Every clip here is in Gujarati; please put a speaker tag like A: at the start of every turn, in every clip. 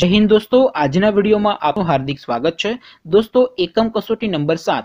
A: જય હિન્દ દોસ્તો આજના વિડીયોમાં આપનું હાર્દિક સ્વાગત છે દોસ્તો એકમ કસોટી નંબર સાત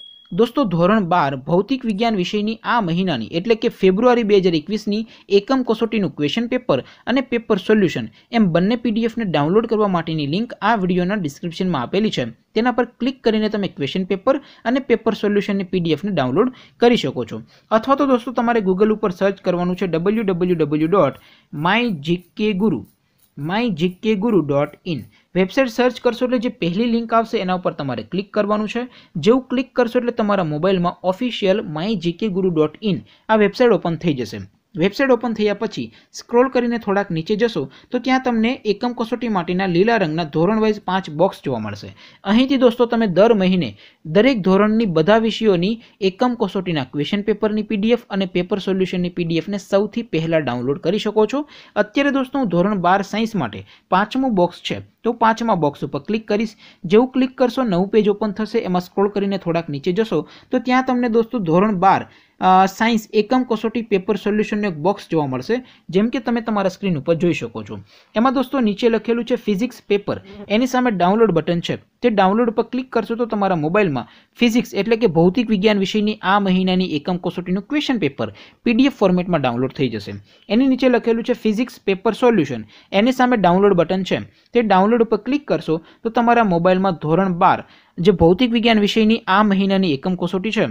A: દોસ્તો ધોરણ બાર ભૌતિક વિજ્ઞાન વિષયની આ મહિનાની એટલે કે ફેબ્રુઆરી બે હજાર એકવીસની એકમ કસોટીનું ક્વેશ્ચન પેપર અને પેપર સોલ્યુશન એમ બંને પીડીએફને ડાઉનલોડ કરવા માટેની લિંક આ વિડીયોના ડિસ્ક્રિપ્શનમાં આપેલી છે તેના પર ક્લિક કરીને તમે ક્વેશ્ચન પેપર અને પેપર સોલ્યુશનની પીડીએફને ડાઉનલોડ કરી શકો છો અથવા તો દોસ્તો તમારે ગૂગલ ઉપર સર્ચ કરવાનું છે W W W dot my GK Guru my GK Guru dot in website search કરશો એટલે જે પહેલી લિંક આવશે એના ઉપર તમારે ક્લિક કરવાનું છે જેવું ક્લિક કરશો એટલે તમારા મોબાઈલમાં official my GK Guru dot in આ વેબસાઇટ ઓપન થઈ જશે વેબસાઇટ ઓપન થયા પછી સ્ક્રોલ કરીને થોડાક નીચે જશો તો ત્યાં તમને એકમ કસોટી માટેના લીલા રંગના ધોરણ વાઇઝ પાંચ બોક્સ જોવા મળશે અહીંથી દોસ્તો તમે દર મહિને દરેક ધોરણની બધા વિષયોની એકમ કસોટીના ક્વેશ્ચન પેપરની પીડીએફ અને પેપર સોલ્યુશનની પીડીએફને સૌથી પહેલાં ડાઉનલોડ કરી શકો છો અત્યારે દોસ્તો હું ધોરણ બાર સાયન્સ માટે પાંચમું બોક્સ છે તો પાંચમા બોક્સ ઉપર ક્લિક કરીશ જેવું ક્લિક કરશો નવું પેજ ઓપન થશે એમાં સ્ક્રોલ કરીને થોડાક નીચે જશો તો ત્યાં તમને દોસ્તો ધોરણ બાર સાયન્સ એકમ કસોટી પેપર સોલ્યુશનનું એક બોક્સ જોવા મળશે જેમ કે તમે તમારા સ્ક્રીન ઉપર જોઈ શકો છો એમાં દોસ્તો નીચે લખેલું છે ફિઝિક્સ પેપર એની સામે ડાઉનલોડ બટન છે તે ડાઉનલોડ પર ક્લિક કરશો તો તમારા મોબાઈલમાં ફિઝિક્સ એટલે કે ભૌતિક વિજ્ઞાન વિષયની આ મહિનાની એકમ કસોટીનું ક્વેશ્ચન પેપર પીડીએફ ફોર્મેટમાં ડાઉનલોડ થઈ જશે એની નીચે લખેલું છે ફિઝિક્સ પેપર સોલ્યુશન એની સામે ડાઉનલોડ બટન છે તે ડાઉનલોડ પર ક્લિક કરશો તો તમારા મોબાઈલમાં ધોરણ બાર જે ભૌતિક વિજ્ઞાન વિષયની આ મહિનાની એકમ કસોટી છે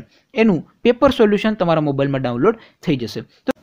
A: એનું પેપર સોલ્યુશન તમારા મોબાઈલમાં ડાઉનલોડ થઈ જશે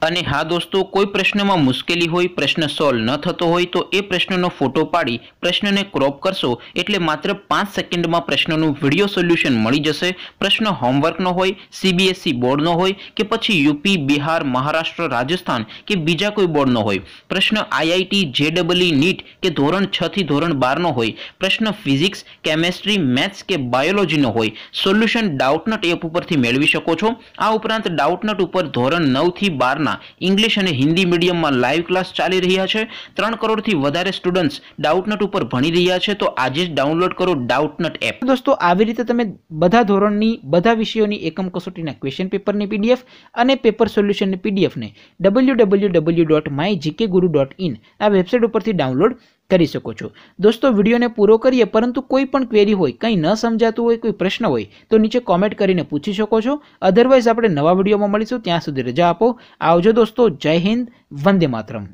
A: અને હા દોસ્તો કોઈ પ્રશ્નમાં મુશ્કેલી હોય પ્રશ્ન સોલ્વ ન થતો હોય તો એ પ્રશ્નનો ફોટો પાડી પ્રશ્નને ક્રોપ કરશો એટલે માત્ર પાંચ પાંચ સેકન્ડમાં પ્રશ્નનું વિડીયો સોલ્યુશન મળી જશે પ્રશ્ન હોમવર્કનો હોય સીબીએસઈ e બોર્ડનો હોય કે પછી યુપી બિહાર મહારાષ્ટ્ર રાજસ્થાન કે બીજા કોઈ બોર્ડનો હોય પ્રશ્ન આઈઆઈટી જેડબલઈ નીટ કે ધોરણ છથી ધોરણ બારનો હોય પ્રશ્ન ફિઝિક્સ કેમેસ્ટ્રી મેથ્સ કે બાયોલોજીનો હોય સોલ્યુશન ડાઉટનટ એપ ઉપરથી મેળવી શકો છો આ ઉપરાંત ડાઉટનટ ઉપર ધોરણ નવથી બારના ઇંગ્લિશ અને હિન્દી મીડિયમમાં લાઈવ ક્લાસ ચાલી રહ્યા છે ત્રણ કરોડથી વધારે સ્ટુડન્ટ્સ ડાઉટનટ ઉપર ભણી રહ્યા છે તો આજે જ ડાઉનલોડ કરો ડાઉટનટ એપ દોસ્તો આવી રીતે તમે બધા ધોરણની બધા વિષયોની એકમ કસોટીના ક્વેશ્ચન પેપરની પીડીએફ અને પેપર સોલ્યુશનની પીડીએફને W W W dot my GK Guru dot in આ વેબસાઇટ ઉપરથી ડાઉનલોડ કરી શકો છો દોસ્તો વિડીયોને પૂરો કરીએ પરંતુ કોઈ પણ ક્વેરી હોય કંઈ ન સમજાતું હોય કોઈ પ્રશ્ન હોય તો નીચે કોમેન્ટ કરીને પૂછી શકો છો અધરવાઇઝ આપણે નવા વિડીયોમાં મળીશું ત્યાં સુધી રજા આપો આવજો દોસ્તો જય હિન્દ વંદે માતરમ